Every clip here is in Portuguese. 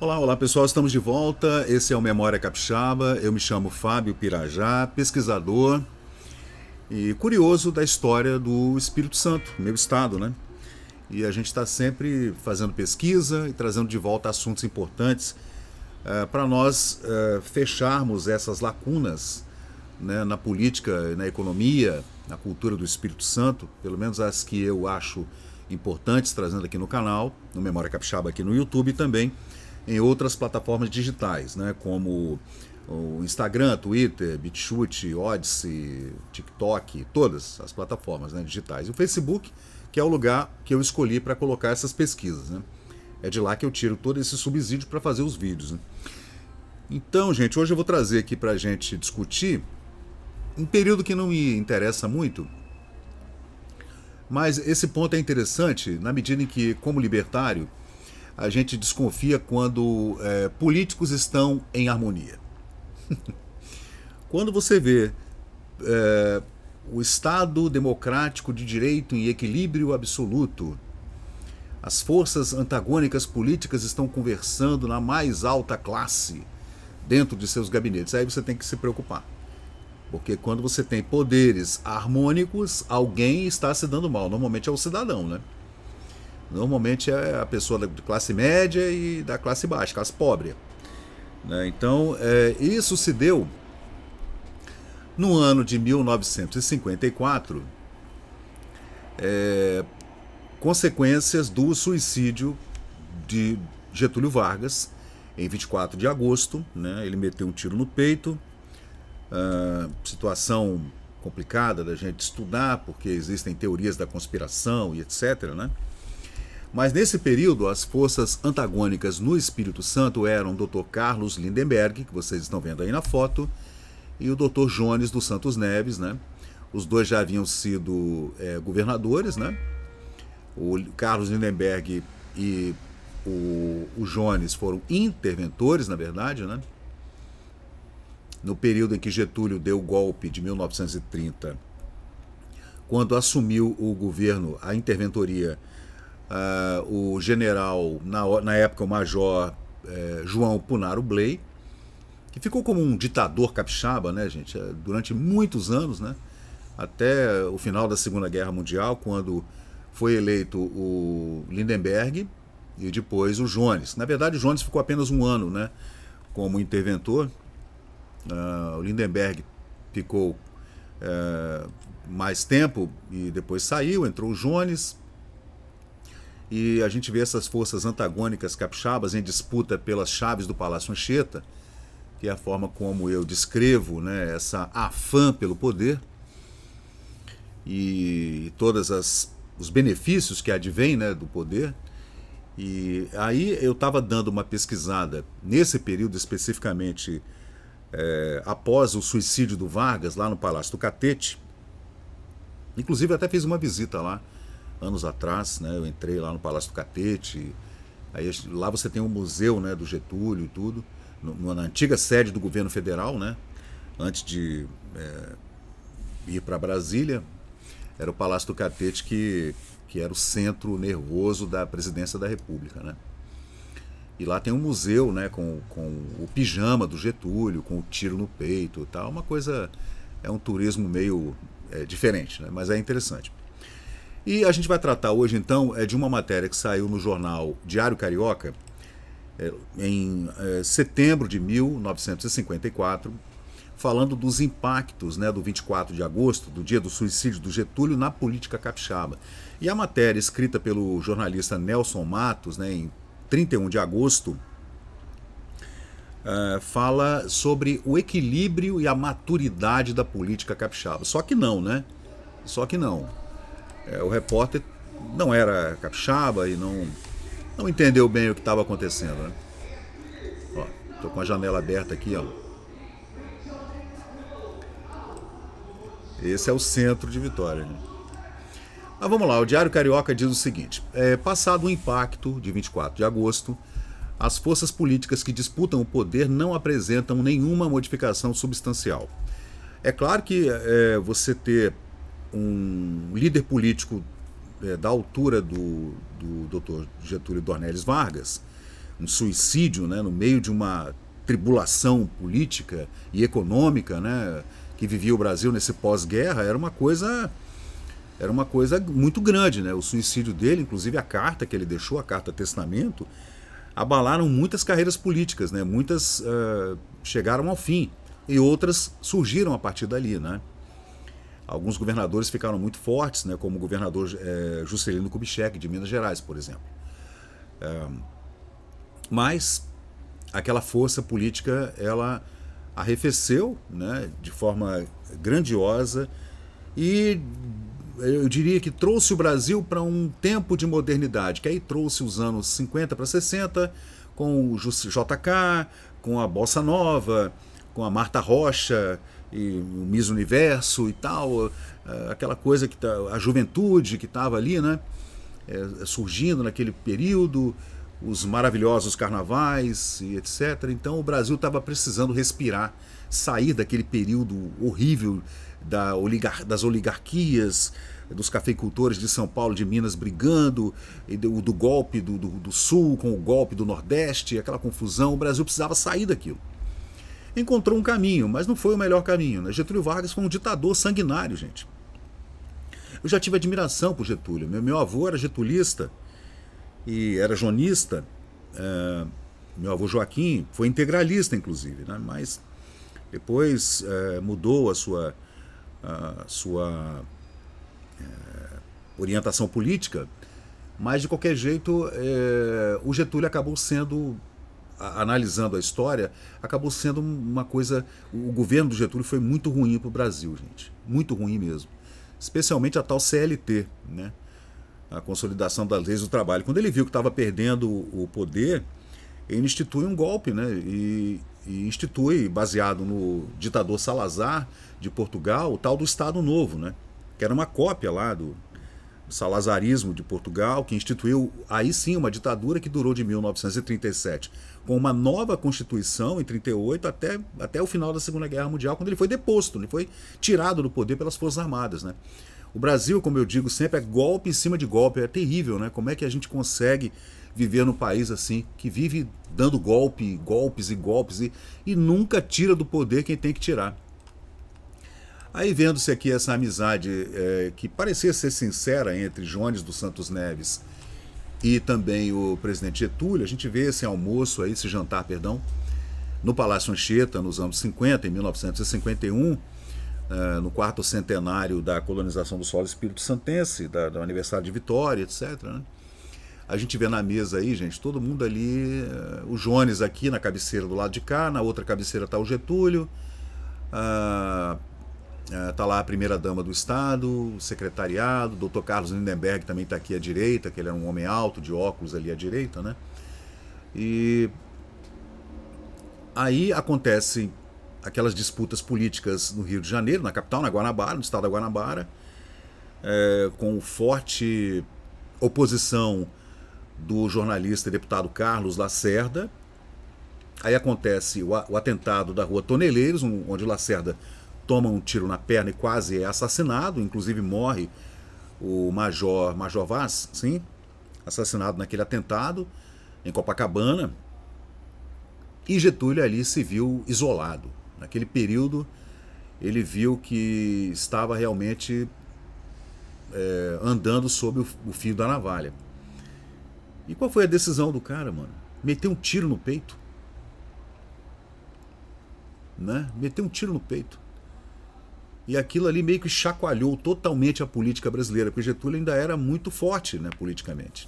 Olá, olá pessoal, estamos de volta. Esse é o Memória Capixaba. Eu me chamo Fábio Pirajá, pesquisador e curioso da história do Espírito Santo, meu estado, né? E a gente está sempre fazendo pesquisa e trazendo de volta assuntos importantes uh, eh, para nós uh, fecharmos essas lacunas né, na política, na economia, na cultura do Espírito Santo, pelo menos as que eu acho importantes, trazendo aqui no canal, no Memória Capixaba aqui no YouTube também em outras plataformas digitais, né? como o Instagram, Twitter, BitChute, Odyssey, TikTok, todas as plataformas né, digitais. E o Facebook, que é o lugar que eu escolhi para colocar essas pesquisas. Né? É de lá que eu tiro todo esse subsídio para fazer os vídeos. Né? Então, gente, hoje eu vou trazer aqui para a gente discutir um período que não me interessa muito, mas esse ponto é interessante na medida em que, como libertário, a gente desconfia quando é, políticos estão em harmonia. quando você vê é, o Estado democrático de direito em equilíbrio absoluto, as forças antagônicas políticas estão conversando na mais alta classe dentro de seus gabinetes. Aí você tem que se preocupar. Porque quando você tem poderes harmônicos, alguém está se dando mal. Normalmente é o cidadão, né? Normalmente é a pessoa de classe média e da classe baixa, classe pobre. Né? Então, é, isso se deu no ano de 1954, é, consequências do suicídio de Getúlio Vargas, em 24 de agosto. Né? Ele meteu um tiro no peito, ah, situação complicada da gente estudar, porque existem teorias da conspiração e etc. Né? Mas nesse período, as forças antagônicas no Espírito Santo eram o Dr. Carlos Lindenberg, que vocês estão vendo aí na foto, e o Dr. Jones dos Santos Neves, né? Os dois já haviam sido é, governadores, né? O Carlos Lindenberg e o, o Jones foram interventores, na verdade, né? No período em que Getúlio deu o golpe de 1930, quando assumiu o governo, a interventoria uh, o general, na, na, época o major eh, João Punaro Bley, que ficou como um ditador capixaba, né, gente, eh, durante muitos anos, né, até o final da Segunda Guerra Mundial, quando foi eleito o Lindenberg e depois o Jones. Na verdade, o Jones ficou apenas um ano, né, como interventor. Uh, o Lindenberg ficou uh, mais tempo e depois saiu, entrou o Jones, e a gente vê essas forças antagônicas capixabas em disputa pelas chaves do Palácio Anchieta, que é a forma como eu descrevo né, essa afã pelo poder e, todos os benefícios que advêm né, do poder. E aí eu estava dando uma pesquisada nesse período especificamente é, após o suicídio do Vargas lá no Palácio do Catete. Inclusive até fiz uma visita lá anos atrás, né? Eu entrei lá no Palácio do Catete. Aí lá você tem o um museu, né, do Getúlio e tudo, no, na antiga sede do governo federal, né? Antes de é, ir para Brasília, era o Palácio do Catete que que era o centro nervoso da presidência da República, né? E lá tem um museu, né, com, com o pijama do Getúlio, com o tiro no peito e tal. Uma coisa. É um turismo meio é, diferente, né? mas é interessante. E a gente vai tratar hoje, então, é de uma matéria que saiu no jornal Diário Carioca é, em é, setembro de 1954, falando dos impactos né, do 24 de agosto, do dia do suicídio do Getúlio, na política capixaba. E a matéria, escrita pelo jornalista Nelson Matos, né, em 31 de agosto, é, fala sobre o equilíbrio e a maturidade da política capixaba. Só que não, né? Só que não é, o repórter não era capixaba e não, não entendeu bem o que estava acontecendo. Né? Ó, tô com a janela aberta aqui, ó. Esse é o centro de Vitória. Né? Mas vamos lá, o Diário Carioca diz o seguinte: é, passado o impacto de 24 de agosto, as forças políticas que disputam o poder não apresentam nenhuma modificação substancial. É claro que é, você ter um líder político é, da altura do, do Dr. Getúlio Dornelles Vargas, um suicídio né, no meio de uma tribulação política e econômica né, que vivia o Brasil nesse pós-guerra, era uma coisa era uma coisa muito grande, né? O suicídio dele, inclusive a carta que ele deixou, a carta testamento, abalaram muitas carreiras políticas, né? Muitas uh, chegaram ao fim e outras surgiram a partir dali, né? Alguns governadores ficaram muito fortes, né, como o governador é, Juscelino Kubitschek, de Minas Gerais, por exemplo. É, mas aquela força política ela arrefeceu né, de forma grandiosa e eu diria que trouxe o Brasil para um tempo de modernidade, que aí trouxe os anos 50 para 60, com o JK, com a Bossa Nova, com a Marta Rocha, e o Miss Universo e tal, eh, aquela coisa que tá, a juventude que estava ali, né? É, surgindo naquele período, os maravilhosos carnavais e etc. Então o Brasil estava precisando respirar, sair daquele período horrível da oligar das oligarquias, dos cafeicultores de São Paulo, de Minas brigando, do, do golpe do, do, do Sul com o golpe do Nordeste, aquela confusão. O Brasil precisava sair daquilo encontrou um caminho, mas não foi o melhor caminho. Né? Getúlio Vargas foi um ditador sanguinário, gente. Eu já tive admiração por Getúlio. Meu, meu avô era getulista e era jonista. É, meu avô Joaquim foi integralista, inclusive, né? mas depois é, mudou a sua, a sua é, orientação política. Mas, de qualquer jeito, o Getúlio acabou sendo analisando a história, acabou sendo uma coisa. O governo do Getúlio foi muito ruim para o Brasil, gente. Muito ruim mesmo. Especialmente a tal CLT, né? a consolidação das leis do trabalho. Quando ele viu que estava perdendo o poder, ele institui um golpe, né? E, e, institui, baseado no ditador Salazar de Portugal, o tal do Estado Novo, né? Que era uma cópia lá do, salazarismo de Portugal, que instituiu aí sim uma ditadura que durou de 1937, com uma nova constituição em 38 até, até o final da Segunda Guerra Mundial, quando ele foi deposto, ele foi tirado do poder pelas Forças Armadas, né? O Brasil, como eu digo sempre, é golpe em cima de golpe, é terrível, né? Como é que a gente consegue viver num país assim, que vive dando golpe, golpes e golpes e, e nunca tira do poder quem tem que tirar. Aí vendo-se aqui essa amizade é, que parecia ser sincera entre Jones dos Santos Neves e também o presidente Getúlio, a gente vê esse almoço aí, esse jantar, perdão, no Palácio Anchieta, nos anos 50, em 1951, é, no quarto centenário da colonização do solo espírito santense, da, do aniversário de Vitória, etc. Né? A gente vê na mesa aí, gente, todo mundo ali, é, o Jones aqui na cabeceira do lado de cá, na outra cabeceira está o Getúlio, ah, Está é, lá a primeira-dama do Estado, o secretariado, o doutor Carlos Lindenberg também está aqui à direita, que ele é um homem alto, de óculos ali à direita, né? E aí acontece aquelas disputas políticas no Rio de Janeiro, na capital, na Guanabara, no estado da Guanabara, é, com forte oposição do jornalista e deputado Carlos Lacerda. Aí acontece o, o atentado da rua Toneleiros, um, onde Lacerda toma um tiro na perna e quase é assassinado, inclusive morre o Major, Major Vaz, sim, assassinado naquele atentado em Copacabana. E Getúlio ali se viu isolado. Naquele período, ele viu que estava realmente é, andando sob o, o fio da navalha. E qual foi a decisão do cara, mano? Meter um tiro no peito. Né? Meter um tiro no peito. E aquilo ali meio que chacoalhou totalmente a política brasileira, porque Getúlio ainda era muito forte né, politicamente.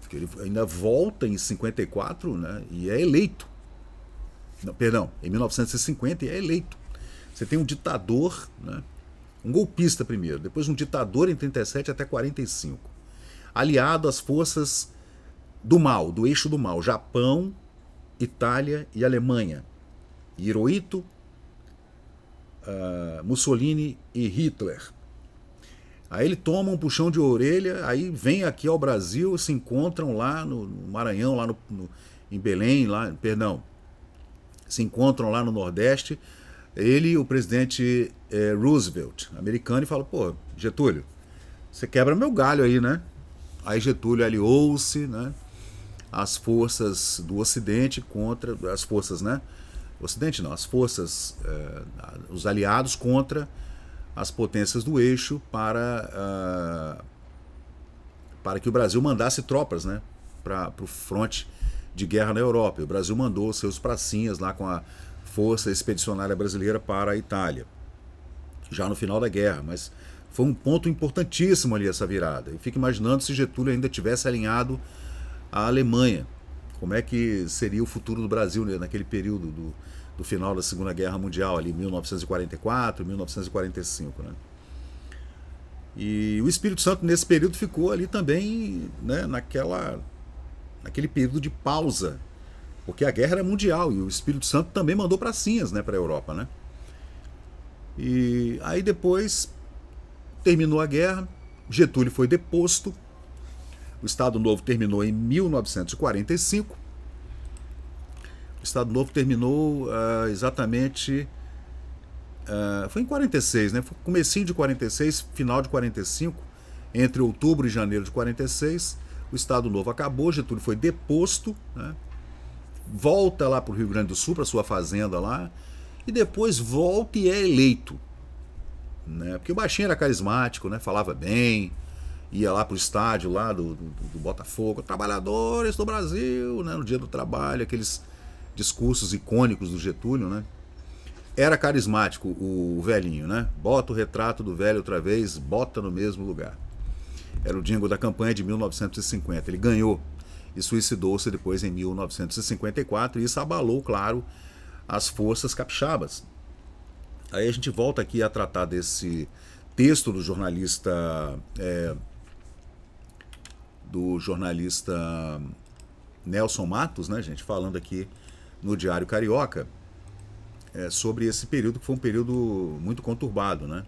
Porque ele ainda volta em 54 né, e é eleito. Não, perdão, em 1950 e é eleito. Você tem um ditador, né, um golpista primeiro, depois um ditador em 37 até 45, aliado às forças do mal, do eixo do mal, Japão, Itália e Alemanha. Hirohito, ah, Mussolini e Hitler. Aí ele toma um puxão de orelha, aí vem aqui ao Brasil, se encontram lá no, no Maranhão, lá no, no, em Belém, lá, perdão, se encontram lá no Nordeste. Ele, o presidente eh, Roosevelt, americano, e fala: pô, Getúlio, você quebra meu galho aí, né? Aí Getúlio aliou-se, né? As forças do Ocidente contra as forças, né? o Ocidente não, as forças, eh, os aliados contra as potências do eixo para, ah, para que o Brasil mandasse tropas né, para o fronte de guerra na Europa. E o Brasil mandou seus pracinhas lá com a Força Expedicionária Brasileira para a Itália, já no final da guerra, mas foi um ponto importantíssimo ali essa virada. Eu fico imaginando se Getúlio ainda tivesse alinhado a Alemanha, como é que seria o futuro do Brasil né, naquele período do, do final da Segunda Guerra Mundial, ali 1944, 1945, né? E o Espírito Santo nesse período ficou ali também, né, naquela naquele período de pausa, porque a guerra era mundial e o Espírito Santo também mandou pracinhas, né, para a Europa, né? E aí depois terminou a guerra, Getúlio foi deposto, o Estado Novo terminou em 1945. O Estado Novo terminou uh, exatamente. Uh, foi em 46, né? Foi comecinho de 46, final de 45, entre outubro e janeiro de 46. O Estado Novo acabou, Getúlio foi deposto, né? volta lá para o Rio Grande do Sul, para sua fazenda lá, e depois volta e é eleito. Né? Porque o Baixinho era carismático, né? falava bem, ia lá pro estádio lá do, do, do Botafogo, trabalhadores do Brasil, né? No dia do trabalho, aqueles discursos icônicos do Getúlio, né? Era carismático o velhinho, né? Bota o retrato do velho outra vez, bota no mesmo lugar. Era o Dingo da campanha de 1950. Ele ganhou e suicidou-se depois em 1954 e isso abalou, claro, as forças capixabas. Aí a gente volta aqui a tratar desse texto do jornalista é, do jornalista Nelson Matos, né, gente, falando aqui no Diário Carioca é, sobre esse período que foi um período muito conturbado, né?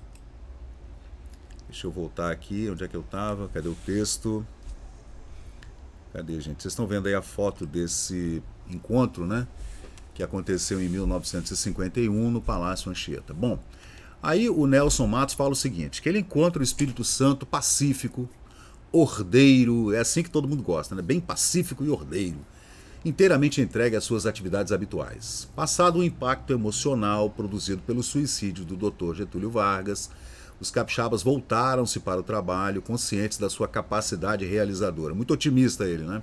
Deixa eu voltar aqui, onde é que eu estava? Cadê o texto? Cadê, gente? Vocês estão vendo aí a foto desse encontro, né? Que aconteceu em 1951 no Palácio Anchieta. Bom, aí o Nelson Matos fala o seguinte: que ele encontra o Espírito Santo pacífico, ordeiro, é assim que todo mundo gosta, né? bem pacífico e ordeiro, inteiramente entregue às suas atividades habituais. Passado o impacto emocional produzido pelo suicídio do Dr. Getúlio Vargas, os capixabas voltaram-se para o trabalho, conscientes da sua capacidade realizadora. Muito otimista ele, né?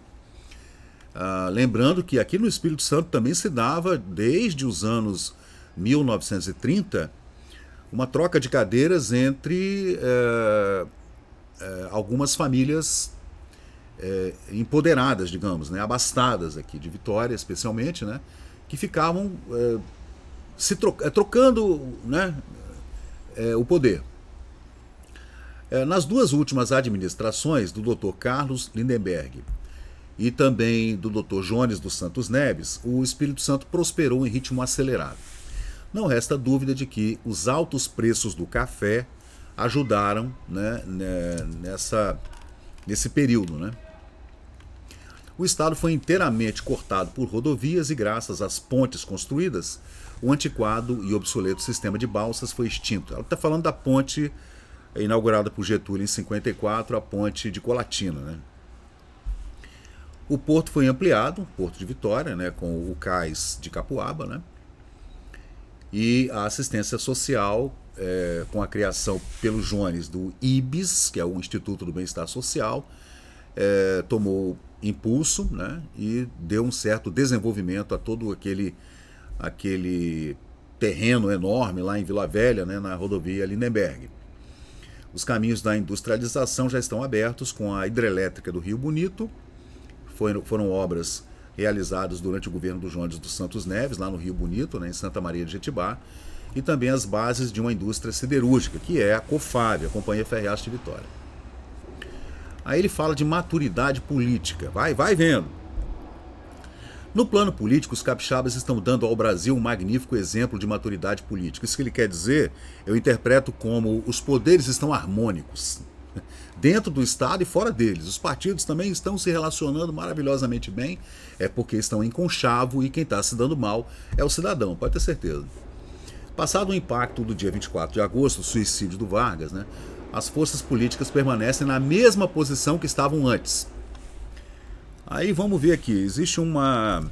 Ah, lembrando que aqui no Espírito Santo também se dava, desde os anos 1930, uma troca de cadeiras entre eh, é, algumas famílias é, empoderadas, digamos, né, abastadas aqui, de Vitória especialmente, né, que ficavam eh, se trocando né, o poder. nas duas últimas administrações do Dr. Carlos Lindenberg e também do Dr. Jones dos Santos Neves, o Espírito Santo prosperou em ritmo acelerado. Não resta dúvida de que os altos preços do café ajudaram né, né, nessa, nesse período. Né? O estado foi inteiramente cortado por rodovias e, graças às pontes construídas, o antiquado e obsoleto sistema de balsas foi extinto. Ela está falando da ponte é, inaugurada por Getúlio em 54, a ponte de Colatina. Né? O porto foi ampliado, Porto de Vitória, né, com o cais de Capuaba, né? e a assistência social é, com a criação pelo Jones do IBIS, que é o Instituto do Bem-Estar Social, é, tomou impulso né, e deu um certo desenvolvimento a todo aquele, aquele terreno enorme lá em Vila Velha, né, na rodovia Lindenberg. Os caminhos da industrialização já estão abertos com a hidrelétrica do Rio Bonito, foram, foram obras realizadas durante o governo do Jones dos Santos Neves, lá no Rio Bonito, né, em Santa Maria de Jetibá, e também as bases de uma indústria siderúrgica, que é a COFAB, a Companhia Ferroviária de Vitória. Aí ele fala de maturidade política. Vai, vai vendo. No plano político, os capixabas estão dando ao Brasil um magnífico exemplo de maturidade política. Isso que ele quer dizer, eu interpreto como os poderes estão harmônicos, dentro do Estado e fora deles. Os partidos também estão se relacionando maravilhosamente bem, é porque estão em conchavo e quem está se dando mal é o cidadão, pode ter certeza. Passado o impacto do dia 24 de agosto, o suicídio do Vargas, né, as forças políticas permanecem na mesma posição que estavam antes. Aí vamos ver aqui, existe uma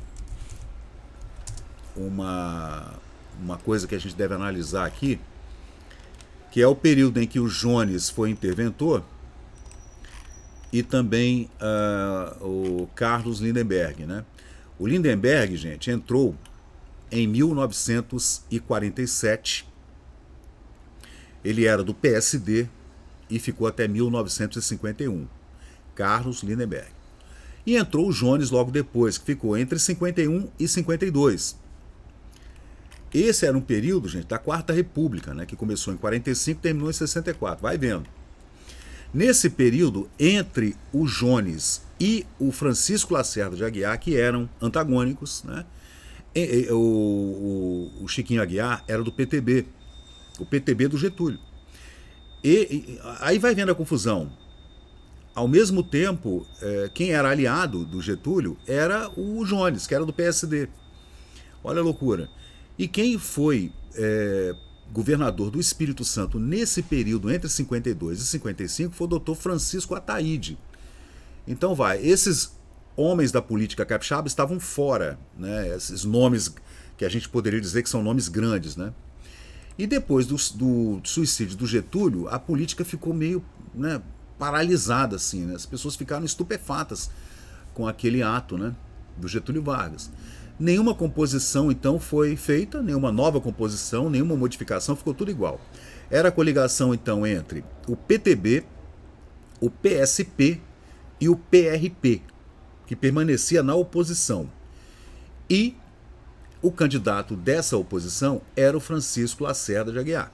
uma uma coisa que a gente deve analisar aqui, que é o período em que o Jones foi interventor e também uh, o Carlos Lindenberg, né? O Lindenberg, gente, entrou em 1947. Ele era do PSD e ficou até 1951. Carlos Lindenberg. E entrou o Jones logo depois, que ficou entre 51 e 52. Esse era um período, gente, da Quarta República, né, que começou em 45 e terminou em 64. Vai vendo. Nesse período, entre o Jones e o Francisco Lacerda de Aguiar, que eram antagônicos, né, é, é, o, o, o Chiquinho Aguiar era do PTB, o PTB do Getúlio. E, aí vai vendo a confusão. Ao mesmo tempo, é, quem era aliado do Getúlio era o Jones, que era do PSD. Olha a loucura. E quem foi é, governador do Espírito Santo nesse período entre 52 e 55 foi o doutor Francisco Ataíde. Então vai, esses homens da política capixaba estavam fora, né? esses nomes que a gente poderia dizer que são nomes grandes. Né? E depois do, do suicídio do Getúlio, a política ficou meio né, paralisada, assim, né? as pessoas ficaram estupefatas com aquele ato né, do Getúlio Vargas. Nenhuma composição então foi feita, nenhuma nova composição, nenhuma modificação, ficou tudo igual. Era a coligação então entre o PTB, o PSP e o PRP, que permanecia na oposição. E o candidato dessa oposição era o Francisco Lacerda de Aguiar,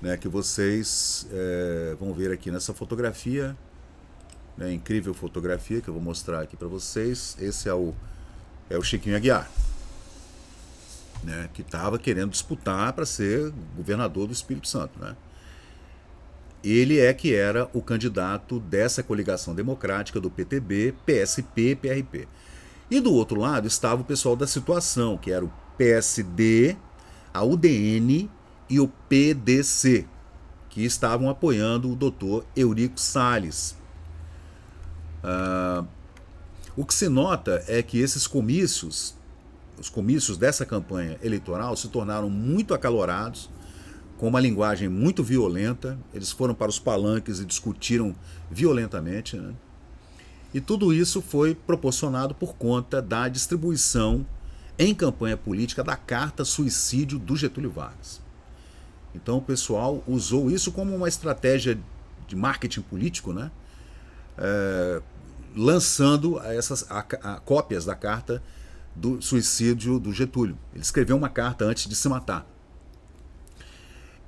né, que vocês é, vão ver aqui nessa fotografia, né, incrível fotografia que eu vou mostrar aqui para vocês. Esse é o, é o Chiquinho Aguiar, né, que estava querendo disputar para ser governador do Espírito Santo. Né? ele é que era o candidato dessa coligação democrática do PTB, PSP, PRP. E do outro lado estava o pessoal da situação, que era o PSD, a UDN e o PDC, que estavam apoiando o doutor Eurico Salles. Ah, o que se nota é que esses comícios, os comícios dessa campanha eleitoral, se tornaram muito acalorados com uma linguagem muito violenta. Eles foram para os palanques e discutiram violentamente. Né? E tudo isso foi proporcionado por conta da distribuição em campanha política da carta suicídio do Getúlio Vargas. Então o pessoal usou isso como uma estratégia de marketing político, né? É, lançando essas a, a, cópias da carta do suicídio do Getúlio. Ele escreveu uma carta antes de se matar.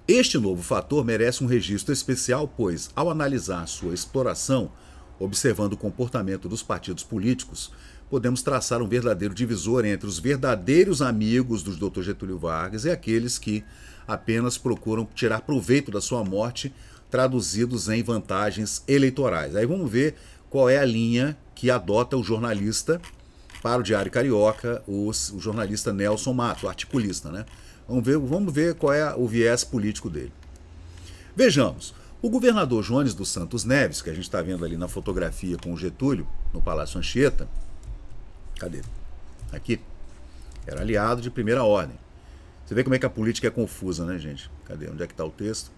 Este novo fator merece um registro especial, pois, ao analisar sua exploração, observando o comportamento dos partidos políticos, podemos traçar um verdadeiro divisor entre os verdadeiros amigos dos Dr. Getúlio Vargas e aqueles que apenas procuram tirar proveito da sua morte, traduzidos em vantagens eleitorais. Aí vamos ver qual é a linha que adota o jornalista para o Diário Carioca o jornalista Nelson Mato, articulista. Né? Vamos, ver, vamos ver qual é o viés político dele. Vejamos. O governador Jones dos Santos Neves, que a gente está vendo ali na fotografia com o Getúlio, no Palácio Anchieta, cadê? Aqui. Era aliado de primeira ordem. Você vê como é que a política é confusa, né, gente? Cadê? Onde é que está o texto?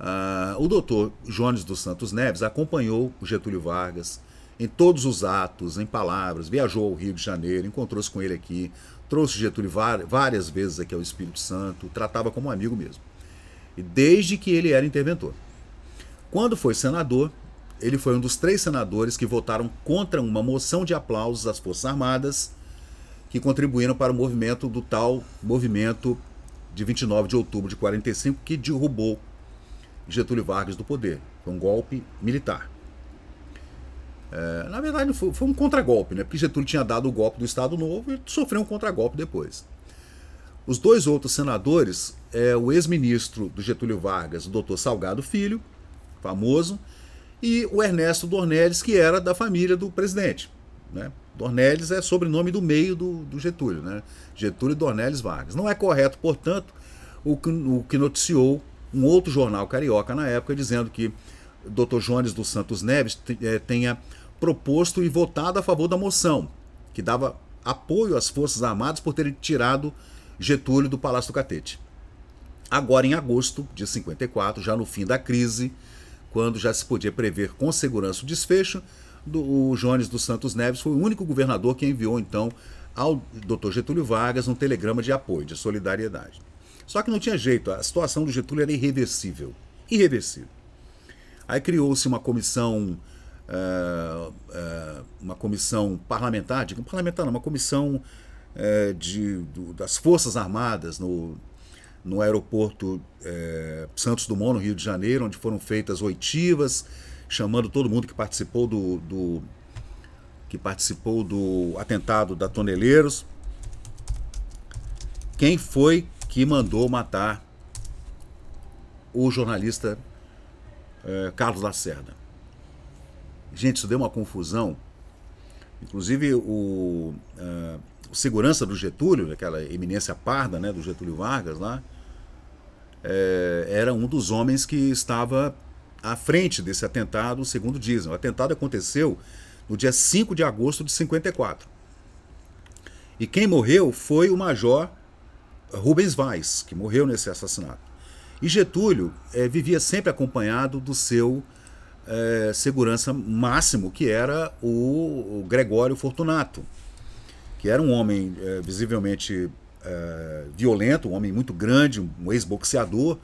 Ah, o doutor Jones dos Santos Neves acompanhou o Getúlio Vargas em todos os atos, em palavras, viajou ao Rio de Janeiro, encontrou-se com ele aqui, trouxe Getúlio várias vezes aqui ao Espírito Santo, tratava como um amigo mesmo. E desde que ele era interventor. Quando foi senador, ele foi um dos três senadores que votaram contra uma moção de aplausos às Forças Armadas que contribuíram para o movimento do tal movimento de 29 de outubro de 45 que derrubou Getúlio Vargas do poder. Foi um golpe militar. É, na verdade, foi, foi um contragolpe, né? Porque Getúlio tinha dado o golpe do Estado Novo e sofreu um contragolpe depois. Os dois outros senadores é o ex-ministro do Getúlio Vargas, o doutor Salgado Filho, famoso, e o Ernesto Dornelles, que era da família do presidente. Né? Dornelles é sobrenome do meio do, do Getúlio, né? Getúlio Dornelles Vargas. Não é correto, portanto, o que, o que noticiou um outro jornal carioca na época, dizendo que Dr. Jones dos Santos Neves é, tenha proposto e votado a favor da moção, que dava apoio às Forças Armadas por terem tirado Getúlio do Palácio do Catete. Agora, em agosto de 54, já no fim da crise, quando já se podia prever com segurança o desfecho, do, o Jones dos Santos Neves foi o único governador que enviou, então, ao Dr. Getúlio Vargas um telegrama de apoio, de solidariedade. Só que não tinha jeito, a situação do Getúlio era irreversível. Irreversível. Aí criou-se uma comissão é, é, uma comissão parlamentar, digo parlamentar, não, uma comissão é, de, do, das Forças Armadas no, no aeroporto Santos Dumont, no Rio de Janeiro, onde foram feitas oitivas, chamando todo mundo que participou do, do que participou do atentado da Toneleiros. Quem foi que mandou matar o jornalista Carlos Lacerda? Gente, isso deu uma confusão. Inclusive, o, uh, o segurança do Getúlio, aquela eminência parda né, do Getúlio Vargas lá, é, era um dos homens que estava à frente desse atentado, segundo dizem. O atentado aconteceu no dia 5 de agosto de 54. E quem morreu foi o major Rubens Weiss, que morreu nesse assassinato. E Getúlio é, vivia sempre acompanhado do seu é, segurança máximo, que era o, o, Gregório Fortunato, que era um homem é, visivelmente é, violento, um homem muito grande, um ex-boxeador,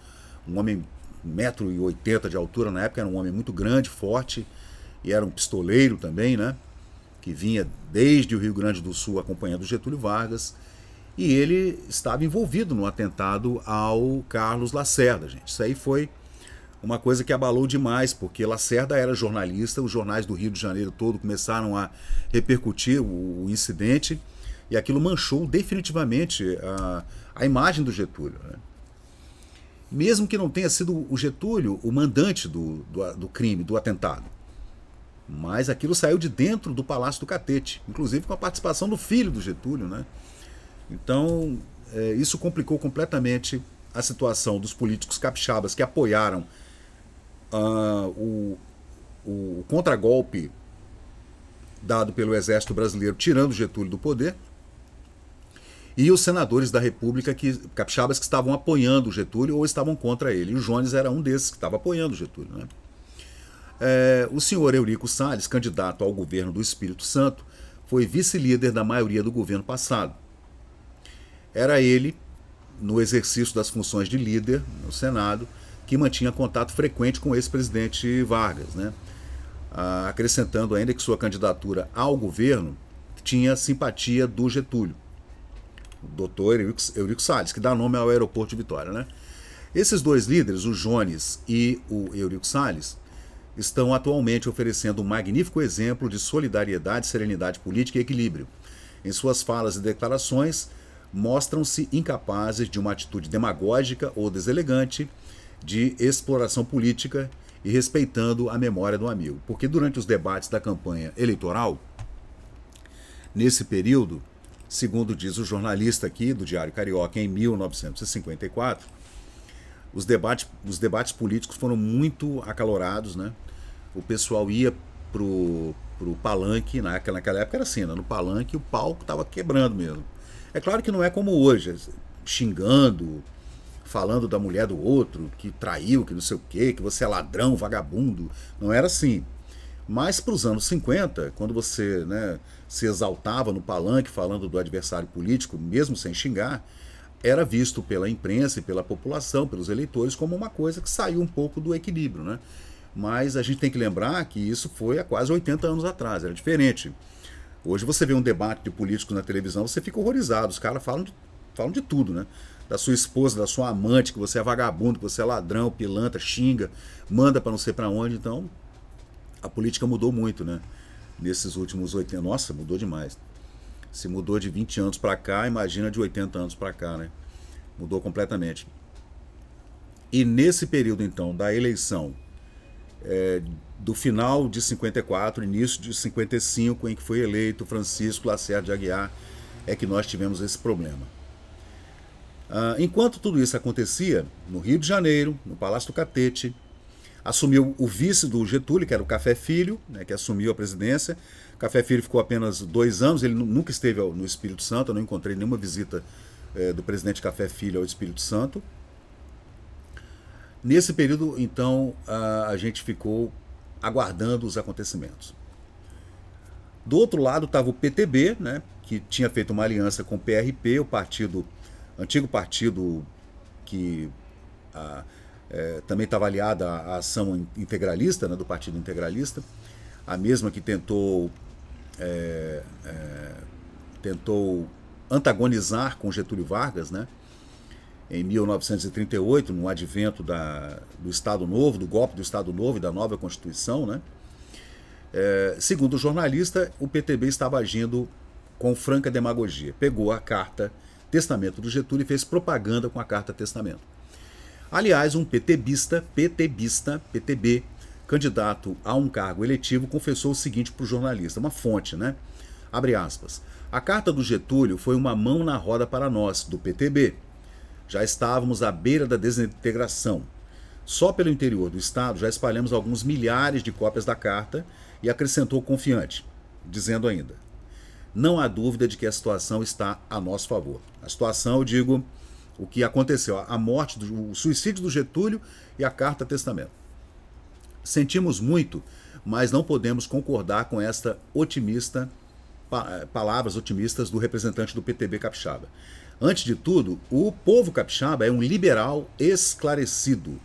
um homem 1,80m de altura na época, era um homem muito grande, forte, e era um pistoleiro também, né? Que vinha desde o Rio Grande do Sul acompanhando Getúlio Vargas. E ele estava envolvido no atentado ao Carlos Lacerda, gente. Isso aí foi uma coisa que abalou demais, porque Lacerda era jornalista, os jornais do Rio de Janeiro todo começaram a repercutir o, incidente e aquilo manchou definitivamente a, a imagem do Getúlio. Né? Mesmo que não tenha sido o Getúlio o mandante do, do, do crime, do atentado. Mas aquilo saiu de dentro do Palácio do Catete, inclusive com a participação do filho do Getúlio. Né? Então, é, isso complicou completamente a situação dos políticos capixabas que apoiaram uh, o, o contragolpe dado pelo Exército Brasileiro, tirando Getúlio do poder, e os senadores da República que, capixabas que estavam apoiando Getúlio ou estavam contra ele. o Jones era um desses que estava apoiando Getúlio. Né? É, o senhor Eurico Salles, candidato ao governo do Espírito Santo, foi vice-líder da maioria do governo passado. Era ele, no exercício das funções de líder no Senado, que mantinha contato frequente com o ex-presidente Vargas, né? Ah, acrescentando ainda que sua candidatura ao governo tinha simpatia do Getúlio, o doutor Eurico, Eurico Salles, que dá nome ao aeroporto de Vitória. Né? Esses dois líderes, o Jones e o Eurico Salles, estão atualmente oferecendo um magnífico exemplo de solidariedade, serenidade política e equilíbrio. Em suas falas e declarações, mostram-se incapazes de uma atitude demagógica ou deselegante de exploração política e respeitando a memória do amigo. Porque durante os debates da campanha eleitoral, nesse período, segundo diz o jornalista aqui do Diário Carioca, em 1954, os debates, os debates políticos foram muito acalorados, né? O pessoal ia pro, pro palanque, naquela, naquela época era assim, né? no palanque o palco estava quebrando mesmo. É claro que não é como hoje, xingando, falando da mulher do outro, que traiu, que não sei o quê, que você é ladrão, vagabundo. Não era assim. Mas para os anos 50, quando você né, se exaltava no palanque falando do adversário político, mesmo sem xingar, era visto pela imprensa e pela população, pelos eleitores, como uma coisa que saiu um pouco do equilíbrio. Né? Mas a gente tem que lembrar que isso foi há quase 80 anos atrás, era diferente. Hoje você vê um debate de políticos na televisão, você fica horrorizado, os caras falam de, falam de tudo, né? da sua esposa, da sua amante, que você é vagabundo, que você é ladrão, pilantra, xinga, manda para não sei para onde. Então, a política mudou muito, né? Nesses últimos 80 nossa, mudou demais. Se mudou de 20 anos para cá, imagina de 80 anos para cá, né? Mudou completamente. E nesse período, então, da eleição é, do final de 54, início de 55, em que foi eleito Francisco Lacerda de Aguiar, é que nós tivemos esse problema. Ah, enquanto tudo isso acontecia, no Rio de Janeiro, no Palácio do Catete, assumiu o vice do Getúlio, que era o Café Filho, né, que assumiu a presidência. O Café Filho ficou apenas dois anos, ele nunca esteve no Espírito Santo, eu não encontrei nenhuma visita eh, do presidente Café Filho ao Espírito Santo. Nesse período, então, a, a gente ficou aguardando os acontecimentos. Do outro lado estava o PTB, né, que tinha feito uma aliança com o PRP, o partido antigo partido que a, ah, é, também estava aliada à ação integralista, né, do Partido Integralista, a mesma que tentou, é, é, tentou antagonizar com Getúlio Vargas, né? em 1938, no advento da, do Estado Novo, do golpe do Estado Novo e da nova Constituição, né? É, segundo o jornalista, o PTB estava agindo com franca demagogia. Pegou a carta testamento do Getúlio e fez propaganda com a carta testamento. Aliás, um PTBista, PTBista, PTB, candidato a um cargo eletivo, confessou o seguinte para o jornalista, uma fonte, né? Abre aspas. A carta do Getúlio foi uma mão na roda para nós, do PTB. Já estávamos à beira da desintegração. Só pelo interior do estado já espalhamos alguns milhares de cópias da carta e acrescentou confiante, dizendo ainda: não há dúvida de que a situação está a nosso favor. A situação, eu digo, o que aconteceu, a morte, do, o suicídio do Getúlio e a carta testamento. Sentimos muito, mas não podemos concordar com esta otimista eh, palavras otimistas do representante do PTB capixaba. Antes de tudo, o povo capixaba é um liberal esclarecido.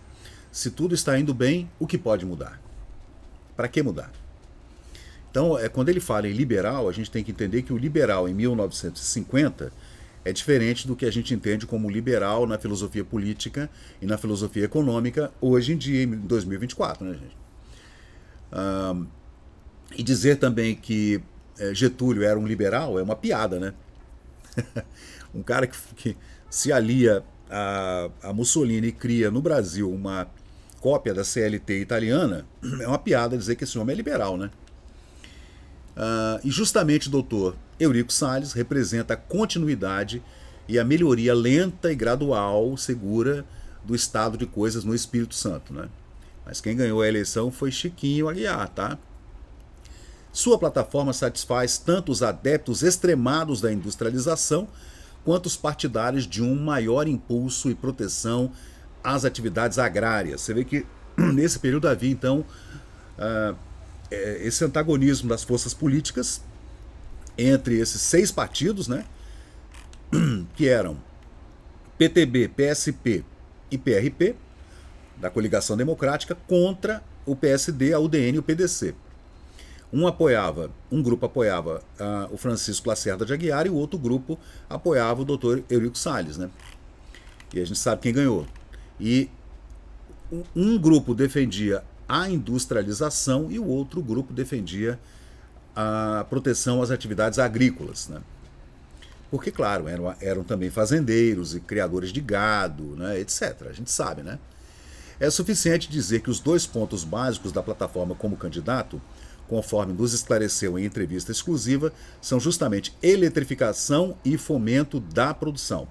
Se tudo está indo bem, o que pode mudar? Para que mudar? Então, é, quando ele fala em liberal, a gente tem que entender que o liberal em 1950 é diferente do que a gente entende como liberal na filosofia política e na filosofia econômica hoje em dia, em 2024, né, gente? Ah, e dizer também que é, Getúlio era um liberal é uma piada, né? um cara que, que se alia a, a, Mussolini e cria no Brasil uma cópia da CLT italiana, é uma piada dizer que esse homem é liberal, né? Uh, e justamente, doutor, Eurico Salles representa a continuidade e a melhoria lenta e gradual, segura, do estado de coisas no Espírito Santo. Né? Mas quem ganhou a eleição foi Chiquinho Aguiar, tá? Sua plataforma satisfaz tanto os adeptos extremados da industrialização quanto os partidários de um maior impulso e proteção às atividades agrárias. Você vê que nesse período havia, então, uh, é, esse antagonismo das forças políticas entre esses seis partidos, né? Que eram PTB, PSP e PRP, da coligação democrática, contra o PSD, a UDN e o PDC. Um apoiava, um grupo apoiava uh, o Francisco Lacerda de Aguiar e o outro grupo apoiava o doutor Eurico Salles, né? E a gente sabe quem ganhou. E um grupo defendia a industrialização e o outro grupo defendia a proteção às atividades agrícolas. Né? Porque, claro, eram, eram também fazendeiros e criadores de gado, né, etc. A gente sabe, né? É suficiente dizer que os dois pontos básicos da plataforma como candidato, conforme nos esclareceu em entrevista exclusiva, são justamente eletrificação e fomento da produção,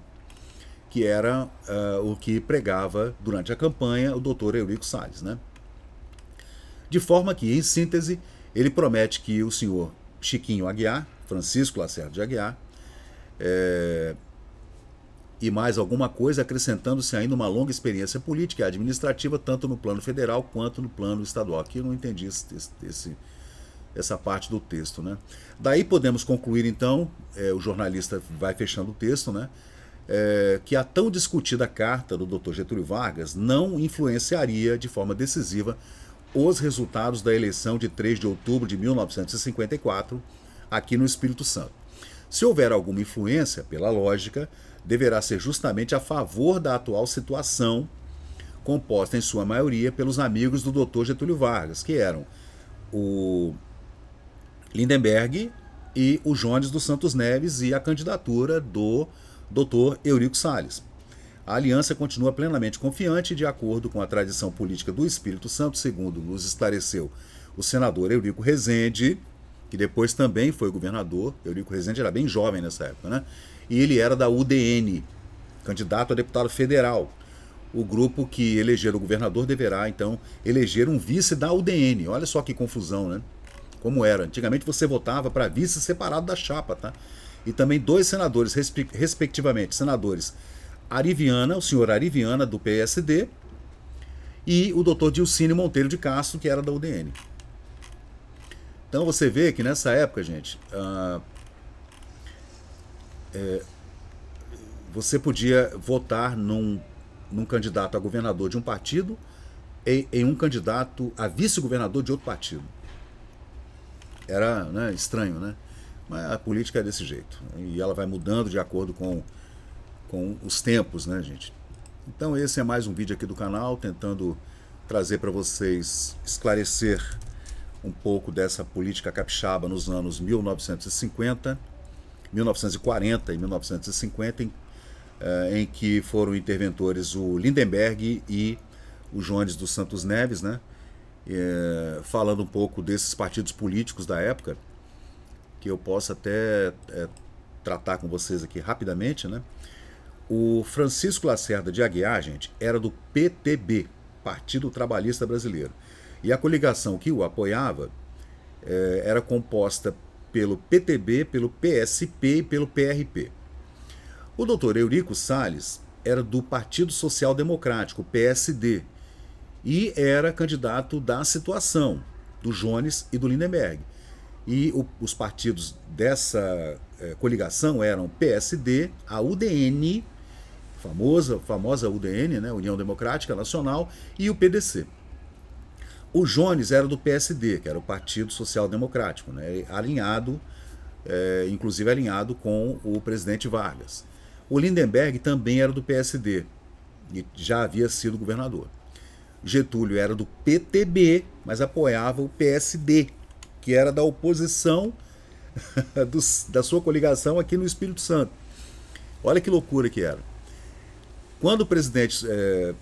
que era uh, o que pregava durante a campanha o doutor Eurico Salles, né? De forma que, em síntese, ele promete que o senhor Chiquinho Aguiar, Francisco Lacerda de Aguiar, é, e mais alguma coisa, acrescentando-se ainda uma longa experiência política e administrativa, tanto no plano federal quanto no plano estadual. Aqui eu não entendi esse, esse, essa parte do texto. Né? Daí podemos concluir, então, é, o jornalista vai fechando o texto, né? É, que a tão discutida carta do Dr. Getúlio Vargas não influenciaria de forma decisiva os resultados da eleição de 3 de outubro de 1954 aqui no Espírito Santo. Se houver alguma influência, pela lógica, deverá ser justamente a favor da atual situação, composta em sua maioria pelos amigos do Dr. Getúlio Vargas, que eram o Lindenberg e o Jones dos Santos Neves e a candidatura do Dr. Eurico Salles. A aliança continua plenamente confiante, de acordo com a tradição política do Espírito Santo, segundo nos esclareceu o senador Eurico Rezende, que depois também foi governador. Eurico Rezende era bem jovem nessa época, né? E ele era da UDN, candidato a deputado federal. O grupo que eleger o governador deverá, então, eleger um vice da UDN. Olha só que confusão, né? Como era. Antigamente você votava para vice separado da chapa, tá? E também dois senadores, respectivamente, senadores Ariviana, o senhor Ariviana, do PSD, e o doutor Dilcine Monteiro de Castro, que era da UDN. Então você vê que nessa época, gente, uh, é, você podia votar num, num, candidato a governador de um partido e em um candidato a vice-governador de outro partido. Era né, estranho, né? Mas a política é desse jeito. E ela vai mudando de acordo com com os tempos, né, gente? Então esse é mais um vídeo aqui do canal, tentando trazer para vocês, esclarecer um pouco dessa política capixaba nos anos 1950, 1940 e 1950, em, eh, em que foram interventores o Lindenberg e o Jones dos Santos Neves, né? Eh, falando um pouco desses partidos políticos da época, que eu posso até eh, tratar com vocês aqui rapidamente, né? O Francisco Lacerda de Aguiar, gente, era do PTB, Partido Trabalhista Brasileiro. E a coligação que o apoiava eh, era composta pelo PTB, pelo PSP e pelo PRP. O doutor Eurico Salles era do Partido Social Democrático, PSD, e era candidato da situação, do Jones e do Lindenberg. E o, os partidos dessa eh, coligação eram PSD, a UDN, famosa, famosa UDN, né, União Democrática Nacional, e o PDC. O Jones era do PSD, que era o Partido Social Democrático, né, alinhado, é, inclusive alinhado com o presidente Vargas. O Lindenberg também era do PSD e já havia sido governador. Getúlio era do PTB, mas apoiava o PSD, que era da oposição do, da sua coligação aqui no Espírito Santo. Olha que loucura que era. Quando o presidente, é,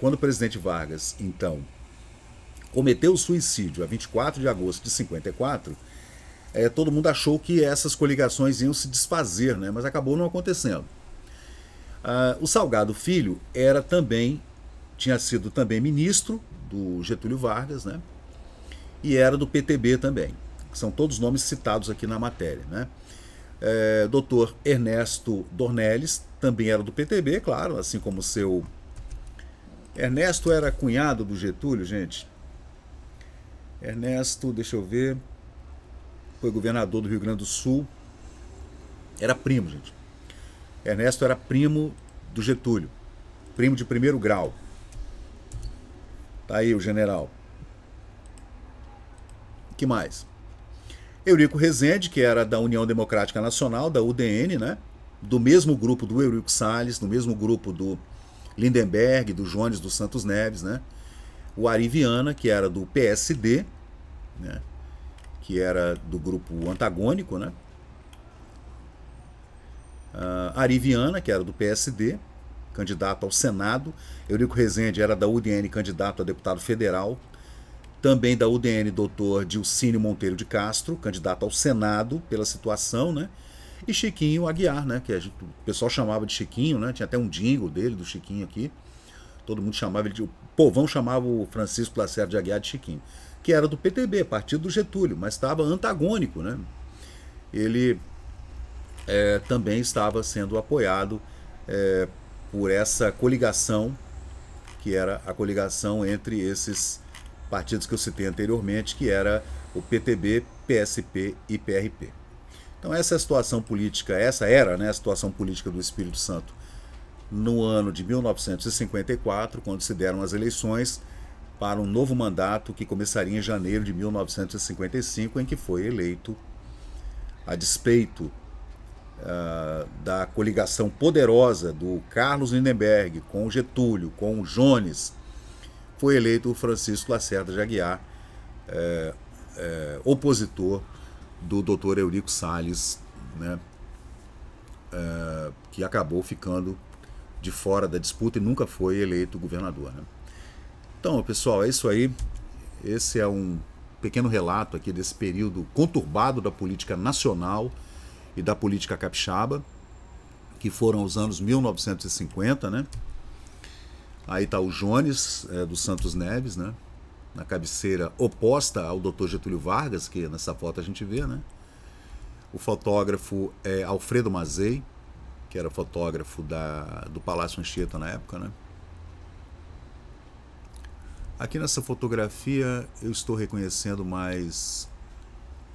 quando o presidente Vargas, então, cometeu o suicídio a 24 de agosto de 54, é, todo mundo achou que essas coligações iam se desfazer, né? mas acabou não acontecendo. Ah, o Salgado Filho era também, tinha sido também ministro do Getúlio Vargas, né? e era do PTB também, que são todos nomes citados aqui na matéria. Né? É, doutor Ernesto Dornelles também era do PTB, claro, assim como seu. Ernesto era cunhado do Getúlio, gente. Ernesto, deixa eu ver, foi governador do Rio Grande do Sul. Era primo, gente. Ernesto era primo do Getúlio, primo de primeiro grau. Tá aí o general. Que mais? Eurico Rezende, que era da União Democrática Nacional, da UDN, né? do mesmo grupo do Eurico Salles, do mesmo grupo do Lindenberg, do Jones, do Santos Neves, né? O Ariviana, que era do PSD, né? que era do grupo antagônico, né? Uh, ah, Ariviana, que era do PSD, candidato ao Senado. Eurico Rezende era da UDN, candidato a deputado federal. Também da UDN, doutor Dilcínio Monteiro de Castro, candidato ao Senado, pela situação, né? e Chiquinho Aguiar, né? Que gente, o pessoal chamava de Chiquinho, né? Tinha até um dingo dele, do Chiquinho aqui. Todo mundo chamava ele de. O povão chamava o Francisco Lacerda de Aguiar de Chiquinho, que era do PTB, partido do Getúlio, mas estava antagônico, né? Ele é, também estava sendo apoiado é, por essa coligação, que era a coligação entre esses partidos que eu citei anteriormente, que era o PTB, PSP e PRP. Então essa é a situação política, essa era né, a situação política do Espírito Santo no ano de 1954, quando se deram as eleições para um novo mandato que começaria em janeiro de 1955, em que foi eleito, a despeito uh, da coligação poderosa do Carlos Lindenberg com Getúlio, com Jones, foi eleito o Francisco Lacerda de Aguiar, uh, uh, opositor do Dr. Eurico Salles, né, eh, que acabou ficando de fora da disputa e nunca foi eleito governador. Né? Então, pessoal, é isso aí. Esse é um pequeno relato aqui desse período conturbado da política nacional e da política capixaba, que foram os anos 1950, né? Aí tá o Jones, é, do Santos Neves, né? na cabeceira oposta ao Dr. Getúlio Vargas, que nessa foto a gente vê, né? O fotógrafo é Alfredo Mazei, que era fotógrafo da, do Palácio Anchieta na época, né? Aqui nessa fotografia eu estou reconhecendo mais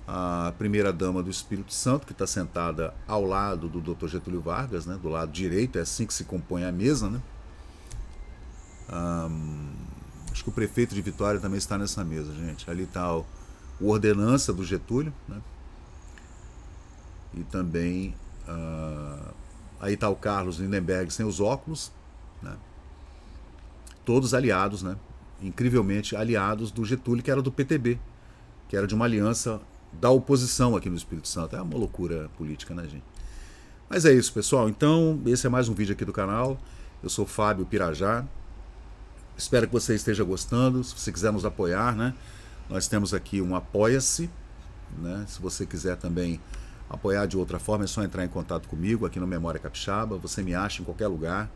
a primeira dama do Espírito Santo, que está sentada ao lado do Dr. Getúlio Vargas, né? do lado direito, é assim que se compõe a mesa. Né? Um, acho que o prefeito de Vitória também está nessa mesa, gente. Ali está o, o ordenança do Getúlio, né? E também uh, aí está o Carlos Lindenberg sem os óculos, né? Todos aliados, né? Incrivelmente aliados do Getúlio, que era do PTB, que era de uma aliança da oposição aqui no Espírito Santo. É uma loucura política, né, gente? Mas é isso, pessoal. Então, esse é mais um vídeo aqui do canal. Eu sou Fábio Pirajá. Espero que você esteja gostando. Se você quiser nos apoiar, né? Nós temos aqui um Apoia-se. Né? Se você quiser também apoiar de outra forma, é só entrar em contato comigo aqui no Memória Capixaba. Você me acha em qualquer lugar,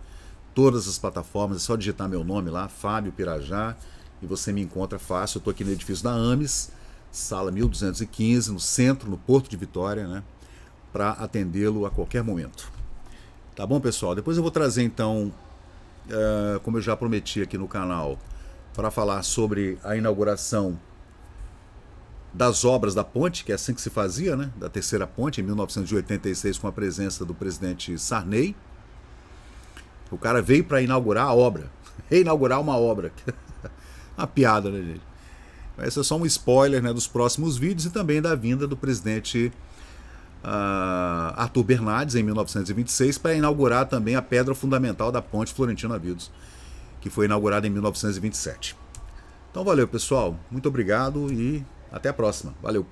todas as plataformas, é só digitar meu nome lá, Fábio Pirajá, e você me encontra fácil. Eu estou aqui no edifício da AMES, sala 1215, no centro, no Porto de Vitória, né? Para atendê-lo a qualquer momento. Tá bom, pessoal? Depois eu vou trazer então uh, como eu já prometi aqui no canal, para falar sobre a inauguração das obras da ponte, que é assim que se fazia, né? da terceira ponte, em 1986, com a presença do presidente Sarney. O cara veio para inaugurar a obra, reinaugurar uma obra. uma piada, né, gente? Esse é só um spoiler né, dos próximos vídeos e também da vinda do presidente Sarney uh, Arthur Bernardes, em 1926, para inaugurar também a pedra fundamental da Ponte Florentino Avildos, que foi inaugurada em 1927. Então valeu, pessoal. Muito obrigado e até a próxima. Valeu.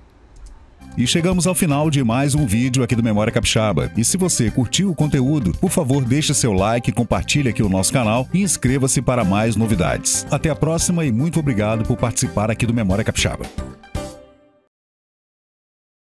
E chegamos ao final de mais um vídeo aqui do Memória Capixaba. E se você curtiu o conteúdo, por favor, deixe seu like, compartilhe aqui o nosso canal e inscreva-se para mais novidades. Até a próxima e muito obrigado por participar aqui do Memória Capixaba.